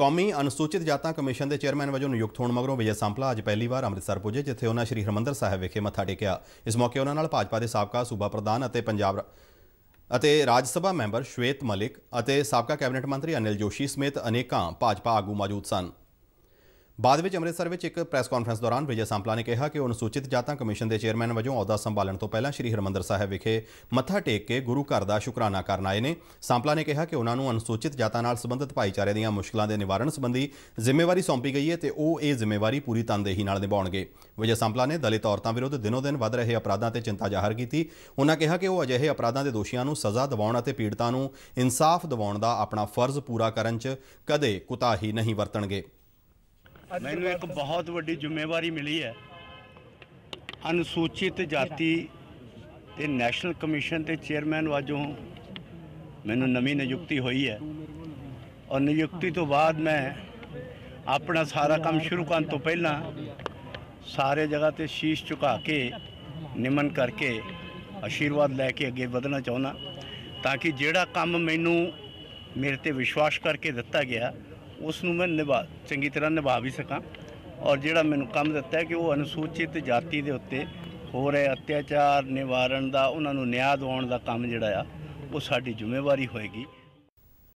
ਕੌਮੀ ਅਨੁਸੂਚਿਤ ਜਾਤਾਂ ਕਮਿਸ਼ਨ ਦੇ ਚੇਅਰਮੈਨ ਵਜੋਂ ਨਿਯੁਕਤ ਹੋਣ ਮਗਰੋਂ ਵਿਜੇ ਸੰਪਲਾ ਅੱਜ ਪਹਿਲੀ ਵਾਰ ਅੰਮ੍ਰਿਤਸਰ ਪੁੱਜੇ ਜਿੱਥੇ ਉਹਨਾਂ ਸ੍ਰੀ ਹਰਮੰਦਰ ਸਾਹਿਬ ਵਿਖੇ ਮੱਥਾ ਟੇਕਿਆ ਇਸ ਮੌਕੇ ਉਹਨਾਂ ਨਾਲ ਭਾਜਪਾ ਦੇ ਸਾਬਕਾ ਸੂਬਾ ਪ੍ਰਧਾਨ ਅਤੇ ਪੰਜਾਬ ਅਤੇ ਰਾਜ ਸਭਾ ਮੈਂਬਰ ਸ਼ਵੇਤ ਮਲਿਕ ਅਤੇ ਸਾਬਕਾ ਕੈਬਨਿਟ ਮੰਤਰੀ ਅਨਿਲ ਜੋਸ਼ੀ ਸਮੇਤ ਅਨੇਕਾਂ ਭਾਜਪਾ ਆਗੂ ਮੌਜੂਦ ਸਨ ਬਾਅਦ ਵਿੱਚ ਅੰਮ੍ਰਿਤਸਰ ਵਿੱਚ ਇੱਕ ਪ੍ਰੈਸ ਕਾਨਫਰੰਸ ਦੌਰਾਨ ਵਿਜੇ ਸੰਪਲਾ ਨੇ ਕਿਹਾ ਕਿ ਅਨੁਸੂਚਿਤ ਜਾਤਾਂ ਕਮਿਸ਼ਨ ਦੇ ਚੇਅਰਮੈਨ ਵਜੋਂ ਅਹੁਦਾ ਸੰਭਾਲਣ ਤੋਂ ਪਹਿਲਾਂ ਸ੍ਰੀ ਹਰਮੰਦਰ ਸਾਹਿਬ ਵਿਖੇ ਮੱਥਾ ਟੇਕ ਕੇ ਗੁਰੂ ਘਰ ਦਾ ਸ਼ੁਕਰਾਨਾ ਕਰਨ ਆਏ ਨੇ ਸੰਪਲਾ ਨੇ ਕਿਹਾ ਕਿ ਉਹਨਾਂ ਨੂੰ ਅਨੁਸੂਚਿਤ ਜਾਤਾਂ ਨਾਲ ਸੰਬੰਧਿਤ ਭਾਈਚਾਰੇ ਦੀਆਂ ਮੁਸ਼ਕਲਾਂ ਦੇ ਨਿਵਾਰਣ ਸੰਬੰਧੀ ਜ਼ਿੰਮੇਵਾਰੀ ਸੌਂਪੀ ਗਈ ਹੈ ਤੇ ਉਹ ਇਹ ਜ਼ਿੰਮੇਵਾਰੀ ਪੂਰੀ ਤਨਦੇਹੀ ਨਾਲ ਨਿਭਾਉਣਗੇ ਵਿਜੇ ਸੰਪਲਾ ਨੇ ਦਲਿਤ ਔਰਤਾਂ ਵਿਰੁੱਧ ਦਿਨੋ-ਦਿਨ ਵੱਧ ਰਹੇ ਅਪਰਾਧਾਂ ਤੇ ਚਿੰਤਾ ਜ਼ਾਹਰ ਕੀਤੀ ਉਹਨਾਂ ਕਿਹਾ ਕਿ ਉਹ ਅਜਿਹੇ ਅਪਰਾਧਾਂ ਦੇ ਦੋਸ਼ੀਆਂ ਨੂੰ ਸਜ਼ਾ ਦਿਵਾਉਣ ਅਤੇ ਪੀੜਤਾਂ ਨੂੰ ਇਨਸਾਫ ਦਿਵਾਉਣ ਦਾ ਆਪਣਾ ਫਰਜ਼ ਪੂਰਾ ਕਰਨ 'ਚ ਕਦੇ ਕੁਤਾਹੀ ਨਹੀਂ ਵਰਤਣਗੇ ਮੈਨੂੰ ਇੱਕ ਬਹੁਤ ਵੱਡੀ ਜ਼ਿੰਮੇਵਾਰੀ ਮਿਲੀ ਹੈ ਅਨੁਸੂਚਿਤ ਜਾਤੀ ਤੇ ਨੈਸ਼ਨਲ ਕਮਿਸ਼ਨ ਦੇ ਚੇਅਰਮੈਨ ਵਜੋਂ ਮੈਨੂੰ ਨਵੀਂ ਨਿਯੁਕਤੀ ਹੋਈ ਹੈ ਔਰ ਨਿਯੁਕਤੀ ਤੋਂ ਬਾਅਦ ਮੈਂ ਆਪਣਾ ਸਾਰਾ ਕੰਮ ਸ਼ੁਰੂ ਕਰਨ ਤੋਂ ਪਹਿਲਾਂ ਸਾਰੇ ਜਗ੍ਹਾ ਤੇ ਸ਼ੀਸ਼ ਝੁਕਾ ਕੇ ਨਿਮਨ ਕਰਕੇ ਅਸ਼ੀਰਵਾਦ ਲੈ ਕੇ ਅੱਗੇ ਵਧਣਾ ਚਾਹੁੰਦਾ ਤਾਂ ਕਿ ਜਿਹੜਾ ਕੰਮ ਮੈਨੂੰ ਮੇਰੇ ਤੇ ਵਿਸ਼ਵਾਸ ਕਰਕੇ ਦਿੱਤਾ ਗਿਆ ਉਸ ਨੂੰ ਮੈਂ ਨਿਭਾ ਚੰਗੀ ਤਰ੍ਹਾਂ ਨਿਭਾ ਵੀ ਸਕਾਂ ਔਰ ਜਿਹੜਾ ਮੈਨੂੰ ਕੰਮ ਦਿੱਤਾ ਹੈ ਕਿ ਉਹ ਅਨੁਸੂਚਿਤ ਜਾਤੀ ਦੇ ਉੱਤੇ ਹੋ ਰਹੇ ਅਤਿਆਚਾਰ ਨਿਵਾਰਨ ਦਾ ਉਹਨਾਂ ਨੂੰ ਨਿਆਂ ਦਿਵਾਉਣ ਦਾ ਕੰਮ ਜਿਹੜਾ ਆ ਉਹ ਸਾਡੀ ਜ਼ਿੰਮੇਵਾਰੀ ਹੋਏਗੀ